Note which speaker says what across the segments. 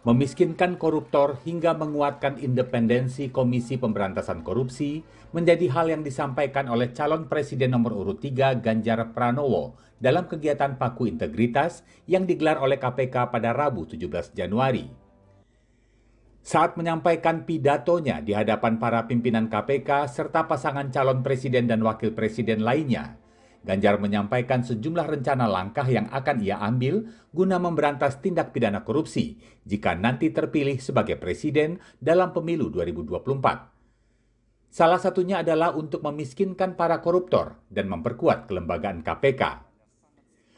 Speaker 1: memiskinkan koruptor hingga menguatkan independensi Komisi Pemberantasan Korupsi menjadi hal yang disampaikan oleh calon presiden nomor urut 3 Ganjar Pranowo dalam kegiatan Paku Integritas yang digelar oleh KPK pada Rabu 17 Januari. Saat menyampaikan pidatonya di hadapan para pimpinan KPK serta pasangan calon presiden dan wakil presiden lainnya, Ganjar menyampaikan sejumlah rencana langkah yang akan ia ambil guna memberantas tindak pidana korupsi jika nanti terpilih sebagai presiden dalam pemilu 2024. Salah satunya adalah untuk memiskinkan para koruptor dan memperkuat kelembagaan KPK.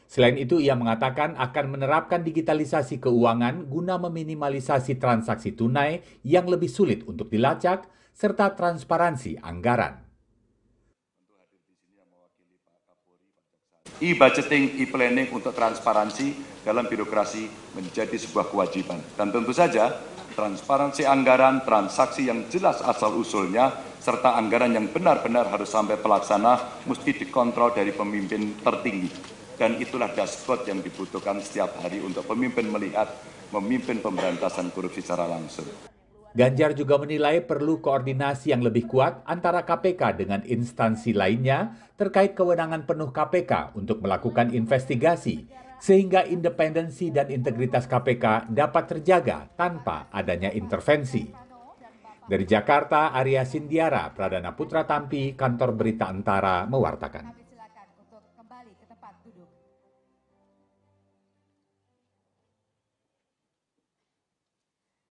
Speaker 1: Selain itu, ia mengatakan akan menerapkan digitalisasi keuangan guna meminimalisasi transaksi tunai yang lebih sulit untuk dilacak, serta transparansi anggaran.
Speaker 2: e-budgeting, e-planning untuk transparansi dalam birokrasi menjadi sebuah kewajiban. Dan tentu saja transparansi anggaran, transaksi yang jelas asal-usulnya, serta anggaran yang benar-benar harus sampai pelaksana mesti dikontrol dari pemimpin tertinggi. Dan itulah dashboard yang dibutuhkan setiap hari untuk
Speaker 1: pemimpin melihat, memimpin pemberantasan korupsi secara langsung. Ganjar juga menilai perlu koordinasi yang lebih kuat antara KPK dengan instansi lainnya terkait kewenangan penuh KPK untuk melakukan investigasi, sehingga independensi dan integritas KPK dapat terjaga tanpa adanya intervensi. Dari Jakarta, Arya Sindiara, Pradana Putra Tampi, Kantor Berita Antara, mewartakan.